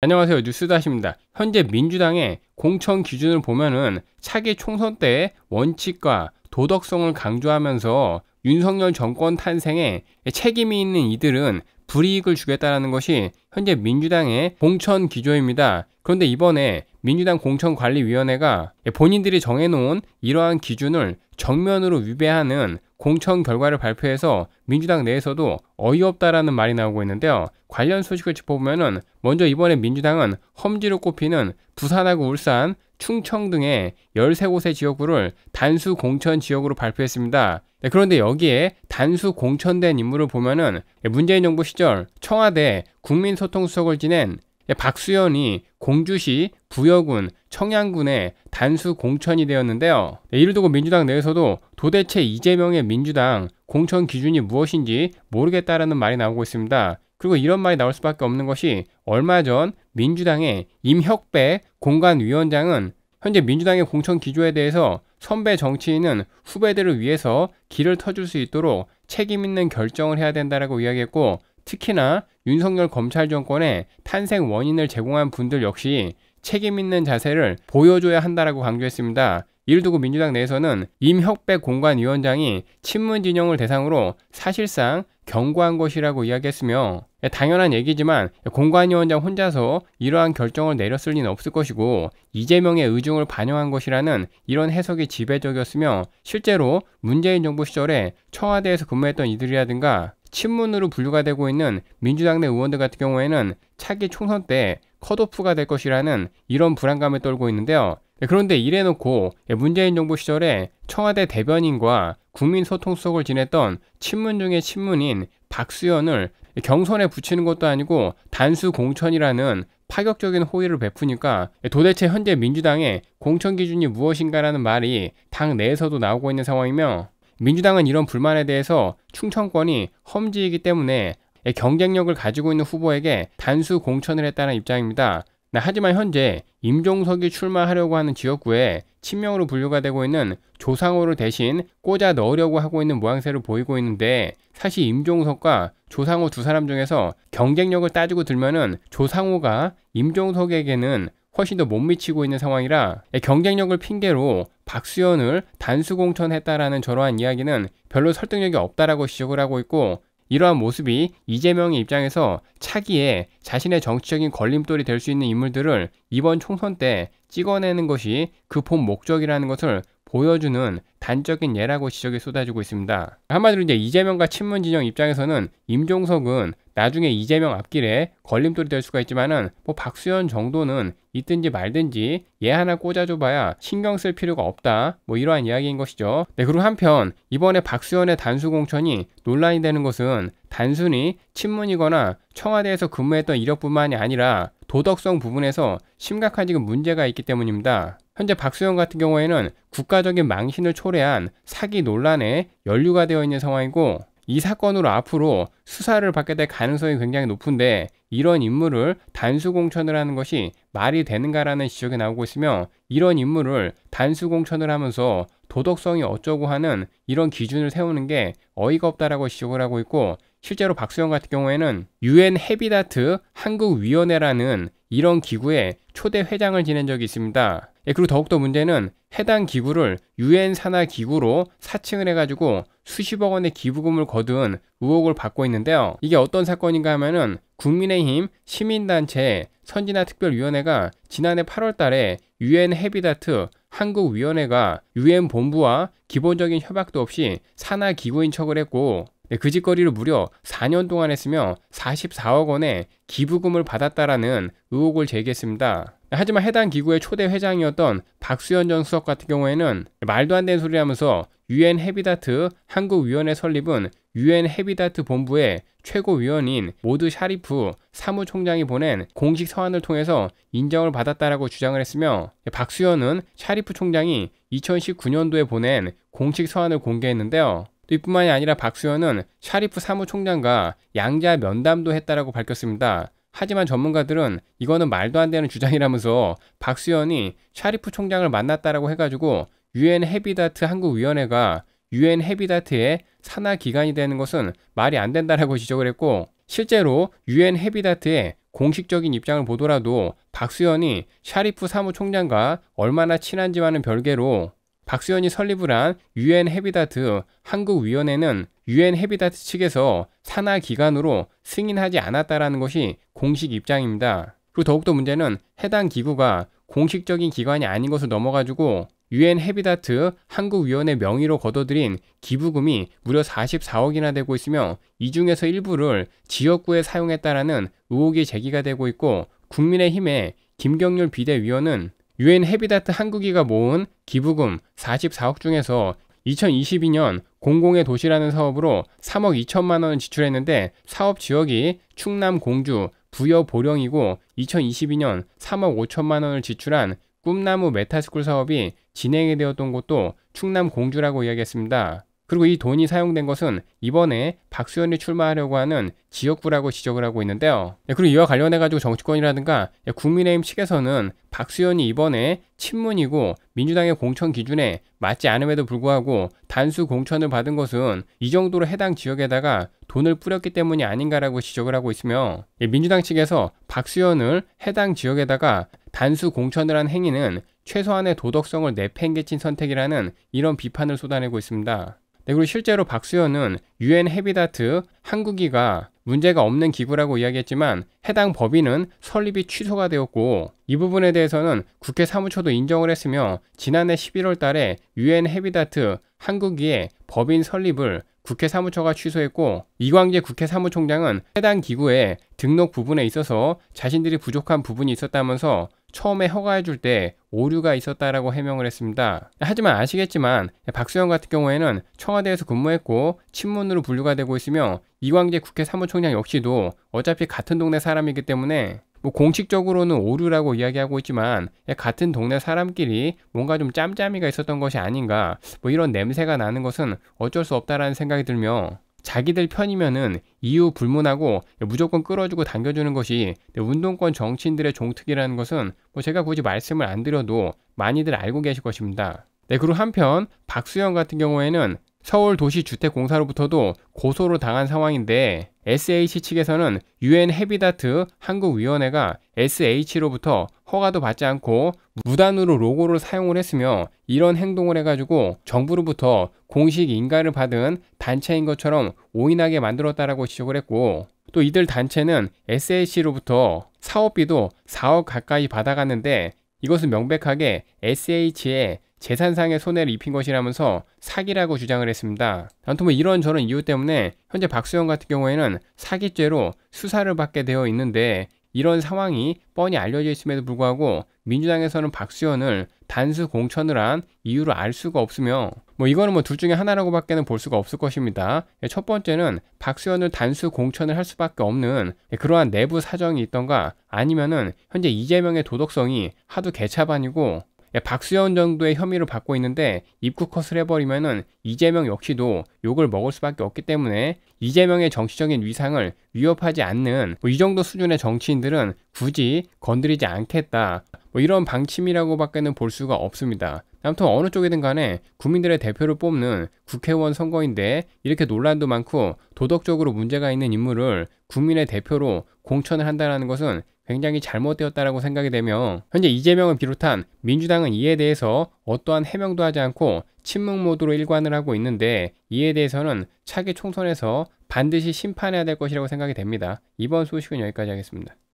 안녕하세요 뉴스다시입니다. 현재 민주당의 공천 기준을 보면은 차기 총선 때 원칙과 도덕성을 강조하면서 윤석열 정권 탄생에 책임이 있는 이들은 불이익을 주겠다라는 것이 현재 민주당의 공천 기조입니다. 그런데 이번에 민주당 공천관리위원회가 본인들이 정해놓은 이러한 기준을 정면으로 위배하는 공천 결과를 발표해서 민주당 내에서도 어이없다라는 말이 나오고 있는데요. 관련 소식을 짚어보면은 먼저 이번에 민주당은 험지로 꼽히는 부산하고 울산, 충청 등의 13곳의 지역구를 단수 공천 지역으로 발표했습니다. 네, 그런데 여기에 단수 공천된 인물을 보면은 문재인 정부 시절 청와대 국민소통수석을 지낸 예, 박수현이 공주시 부여군 청양군의 단수 공천이 되었는데요. 네, 이를 두고 민주당 내에서도 도대체 이재명의 민주당 공천 기준이 무엇인지 모르겠다라는 말이 나오고 있습니다. 그리고 이런 말이 나올 수밖에 없는 것이 얼마 전 민주당의 임혁배 공관위원장은 현재 민주당의 공천 기조에 대해서 선배 정치인은 후배들을 위해서 길을 터줄 수 있도록 책임 있는 결정을 해야 된다라고 이야기했고 특히나 윤석열 검찰 정권의 탄생 원인을 제공한 분들 역시 책임있는 자세를 보여줘야 한다라고 강조했습니다. 이를 두고 민주당 내에서는 임혁배 공관위원장이 친문 진영을 대상으로 사실상 경고한 것이라고 이야기했으며 예, 당연한 얘기지만 공관위원장 혼자서 이러한 결정을 내렸을 리는 없을 것이고 이재명의 의중을 반영한 것이라는 이런 해석이 지배적이었으며 실제로 문재인 정부 시절에 청와대에서 근무했던 이들이라든가 친문으로 분류가 되고 있는 민주당 내 의원들 같은 경우에는 차기 총선 때 컷오프가 될 것이라는 이런 불안감을 떨고 있는데요. 네, 그런데 이래놓고 예, 문재인 정부 시절에 청와대 대변인과 국민소통 수석을 지냈던 친문 중의 친문인 박수현을 경선에 붙이는 것도 아니고 단수 공천이라는 파격적인 호의를 베푸니까 예, 도대체 현재 민주당의 공천 기준이 무엇인가라는 말이 당 내에서도 나오고 있는 상황이며 민주당은 이런 불만에 대해서 충청권이 험지이기 때문에 경쟁력을 가지고 있는 후보에게 단수 공천을 했다는 입장입니다. 하지만 현재 임종석이 출마하려고 하는 지역구에 친명으로 분류가 되고 있는 조상호를 대신 꽂아 넣으려고 하고 있는 모양새를 보이고 있는데 사실 임종석과 조상호 두 사람 중에서 경쟁력을 따지고 들면은 조상호가 임종석에게는 훨씬 더 못 미치고 있는 상황이라 경쟁력을 핑계로 박수현을 단수공천했다라는 저러한 이야기는 별로 설득력이 없다라고 지적을 하고 있고 이러한 모습이 이재명의 입장에서 차기에 자신의 정치적인 걸림돌이 될 수 있는 인물들을 이번 총선 때 찍어내는 것이 그 본 목적이라는 것을 보여주는 단적인 예라고 지적이 쏟아지고 있습니다. 한마디로 이제 이재명과 친문 진영 입장에서는 임종석은 나중에 이재명 앞길에 걸림돌이 될 수가 있지만은 뭐 박수현 정도는 있든지 말든지 얘 예 하나 꽂아줘봐야 신경 쓸 필요가 없다 뭐 이러한 이야기인 것이죠. 네 그리고 한편 이번에 박수현의 단수 공천이 논란이 되는 것은 단순히 친문이거나 청와대에서 근무했던 이력뿐만이 아니라 도덕성 부분에서 심각한 지금 문제가 있기 때문입니다. 현재 박수현 같은 경우에는 국가적인 망신을 초래한 사기 논란에 연류가 되어 있는 상황이고 이 사건으로 앞으로 수사를 받게 될 가능성이 굉장히 높은데 이런 인물을 단수공천을 하는 것이 말이 되는가라는 지적이 나오고 있으며 이런 인물을 단수공천을 하면서 도덕성이 어쩌고 하는 이런 기준을 세우는 게 어이가 없다라고 지적을 하고 있고 실제로 박수영 같은 경우에는 UN 헤비다트 한국위원회라는 이런 기구에 초대 회장을 지낸 적이 있습니다. 예, 그리고 더욱더 문제는 해당 기구를 유엔 산하 기구로 사칭을 해가지고 수십억 원의 기부금을 거둔 의혹을 받고 있는데요. 이게 어떤 사건인가 하면은 국민의힘 시민단체 선진화특별위원회가 지난해 8월달에 유엔 헤비다트 한국위원회가 유엔 본부와 기본적인 협약도 없이 산하 기구인 척을 했고 네, 그 짓거리를 무려 4년 동안 했으며 44억 원의 기부금을 받았다라는 의혹을 제기했습니다. 하지만 해당 기구의 초대 회장이었던 박수현 전 수석 같은 경우에는 말도 안 되는 소리 하면서 유엔 헤비다트 한국위원회 설립은 유엔 헤비다트 본부의 최고위원인 모드 샤리프 사무총장이 보낸 공식 서한을 통해서 인정을 받았다라고 주장을 했으며 박수현은 샤리프 총장이 2019년도에 보낸 공식 서한을 공개했는데요. 또 이뿐만이 아니라 박수현은 샤리프 사무총장과 양자 면담도 했다라고 밝혔습니다. 하지만 전문가들은 이거는 말도 안 되는 주장이라면서 박수현이 샤리프 총장을 만났다라고 해가지고 유엔 헤비다트 한국위원회가 유엔 헤비다트의 산하 기관이 되는 것은 말이 안 된다라고 지적을 했고 실제로 유엔 헤비다트의 공식적인 입장을 보더라도 박수현이 샤리프 사무총장과 얼마나 친한지와는 별개로 박수현이 설립을 한 UN 헤비다트 한국위원회는 UN 헤비다트 측에서 산하 기관으로 승인하지 않았다라는 것이 공식 입장입니다. 그리고 더욱더 문제는 해당 기구가 공식적인 기관이 아닌 것을 넘어가지고 UN 헤비다트 한국위원회 명의로 거둬들인 기부금이 무려 44억이나 되고 있으며 이 중에서 일부를 지역구에 사용했다라는 의혹이 제기가 되고 있고 국민의힘의 김경률 비대위원은 유엔 헤비다트 한국이가 모은 기부금 44억 중에서 2022년 공공의 도시라는 사업으로 3억 2천만 원을 지출했는데 사업 지역이 충남 공주, 부여 보령이고 2022년 3억 5천만 원을 지출한 꿈나무 메타스쿨 사업이 진행이 되었던 곳도 충남 공주라고 이야기했습니다. 그리고 이 돈이 사용된 것은 이번에 박수현이 출마하려고 하는 지역구라고 지적을 하고 있는데요. 예, 그리고 이와 관련해가지고 정치권이라든가 예, 국민의힘 측에서는 박수현이 이번에 친문이고 민주당의 공천 기준에 맞지 않음에도 불구하고 단수 공천을 받은 것은 이 정도로 해당 지역에다가 돈을 뿌렸기 때문이 아닌가라고 지적을 하고 있으며 예, 민주당 측에서 박수현을 해당 지역에다가 단수 공천을 한 행위는 최소한의 도덕성을 내팽개친 선택이라는 이런 비판을 쏟아내고 있습니다. 네, 그리고 실제로 박수현은 유엔 헤비다트 한국이가 문제가 없는 기구라고 이야기했지만 해당 법인은 설립이 취소가 되었고 이 부분에 대해서는 국회 사무처도 인정을 했으며 지난해 11월 달에 유엔 헤비다트 한국이의 법인 설립을 국회 사무처가 취소했고 이광재 국회 사무총장은 해당 기구의 등록 부분에 있어서 자신들이 부족한 부분이 있었다면서 처음에 허가해 줄 때 오류가 있었다라고 해명을 했습니다. 하지만 아시겠지만 박수영 같은 경우에는 청와대에서 근무했고 친문으로 분류가 되고 있으며 이광재 국회 사무총장 역시도 어차피 같은 동네 사람이기 때문에 뭐 공식적으로는 오류라고 이야기하고 있지만 같은 동네 사람끼리 뭔가 좀 짬짬이가 있었던 것이 아닌가 뭐 이런 냄새가 나는 것은 어쩔 수 없다라는 생각이 들며 자기들 편이면은 이유 불문하고 무조건 끌어주고 당겨주는 것이 네, 운동권 정치인들의 종특이라는 것은 뭐 제가 굳이 말씀을 안 드려도 많이들 알고 계실 것입니다. 네, 그리고 한편 박수영 같은 경우에는 서울 도시주택공사로부터도 고소를 당한 상황인데 SH 측에서는 UN 헤비다트 한국위원회가 SH로부터 허가도 받지 않고 무단으로 로고를 사용을 했으며 이런 행동을 해가지고 정부로부터 공식 인가를 받은 단체인 것처럼 오인하게 만들었다라고 지적을 했고 또 이들 단체는 SH로부터 사업비도 4억 가까이 받아갔는데 이것은 명백하게 SH의 재산상의 손해를 입힌 것이라면서 사기라고 주장을 했습니다. 아무튼 뭐 이런 저런 이유 때문에 현재 박수영 같은 경우에는 사기죄로 수사를 받게 되어 있는데 이런 상황이 뻔히 알려져 있음에도 불구하고 민주당에서는 박수현을 단수 공천을 한 이유를 알 수가 없으며 뭐 이거는 뭐 둘 중에 하나라고 밖에는 볼 수가 없을 것입니다. 예, 첫 번째는 박수현을 단수 공천을 할 수밖에 없는 예, 그러한 내부 사정이 있던가 아니면은 현재 이재명의 도덕성이 하도 개차반이고 예, 박수현 정도의 혐의를 받고 있는데 입국 컷을 해버리면은 이재명 역시도 욕을 먹을 수밖에 없기 때문에 이재명의 정치적인 위상을 위협하지 않는 뭐이 정도 수준의 정치인들은 굳이 건드리지 않겠다 뭐 이런 방침이라고밖에는 볼 수가 없습니다. 아무튼 어느 쪽이든 간에 국민들의 대표를 뽑는 국회의원 선거인데 이렇게 논란도 많고 도덕적으로 문제가 있는 인물을 국민의 대표로 공천을 한다는 것은 굉장히 잘못되었다라고 생각이 되며 현재 이재명을 비롯한 민주당은 이에 대해서 어떠한 해명도 하지 않고 침묵 모드로 일관을 하고 있는데 이에 대해서는 차기 총선에서 반드시 심판해야 될 것이라고 생각이 됩니다. 이번 소식은 여기까지 하겠습니다.